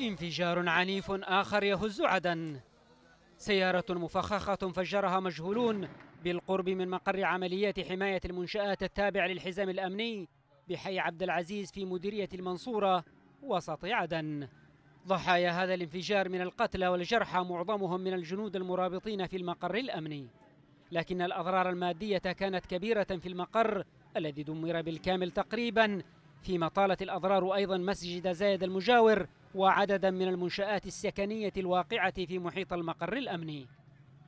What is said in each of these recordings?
انفجار عنيف آخر يهز عدن سيارة مفخخة فجرها مجهولون بالقرب من مقر عمليات حماية المنشآت التابع للحزام الأمني بحي عبد العزيز في مديرية المنصورة وسط عدن ضحايا هذا الانفجار من القتلى والجرحى معظمهم من الجنود المرابطين في المقر الأمني لكن الأضرار المادية كانت كبيرة في المقر الذي دمر بالكامل تقريبا فيما طالت الأضرار أيضا مسجد زايد المجاور وعددا من المنشآت السكنية الواقعة في محيط المقر الأمني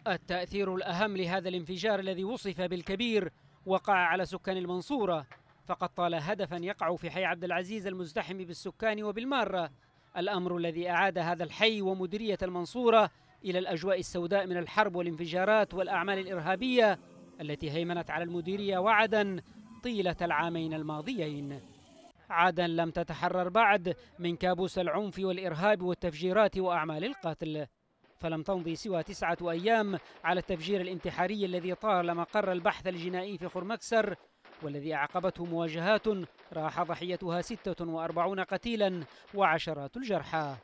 التأثير الأهم لهذا الانفجار الذي وصف بالكبير وقع على سكان المنصورة فقد طال هدفا يقع في حي عبد العزيز المزدحم بالسكان وبالمارة الأمر الذي أعاد هذا الحي ومديرية المنصورة إلى الأجواء السوداء من الحرب والانفجارات والأعمال الإرهابية التي هيمنت على المديرية وعدا طيلة العامين الماضيين عدن لم تتحرر بعد من كابوس العنف والإرهاب والتفجيرات وأعمال القتل فلم تمضي سوى تسعة أيام على التفجير الانتحاري الذي طال مقر البحث الجنائي في خرمكسر والذي أعقبته مواجهات راح ضحيتها 46 قتيلا وعشرات الجرحى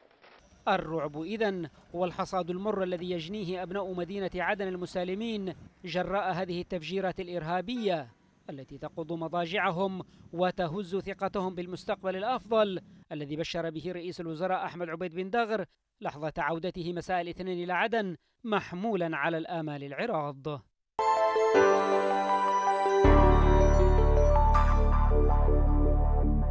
الرعب إذا هو الحصاد المر الذي يجنيه أبناء مدينة عدن المسالمين جراء هذه التفجيرات الإرهابية التي تقض مضاجعهم وتهز ثقتهم بالمستقبل الأفضل الذي بشر به رئيس الوزراء أحمد عبيد بن دغر لحظة عودته مساء الاثنين إلى عدن محمولا على الآمال العراض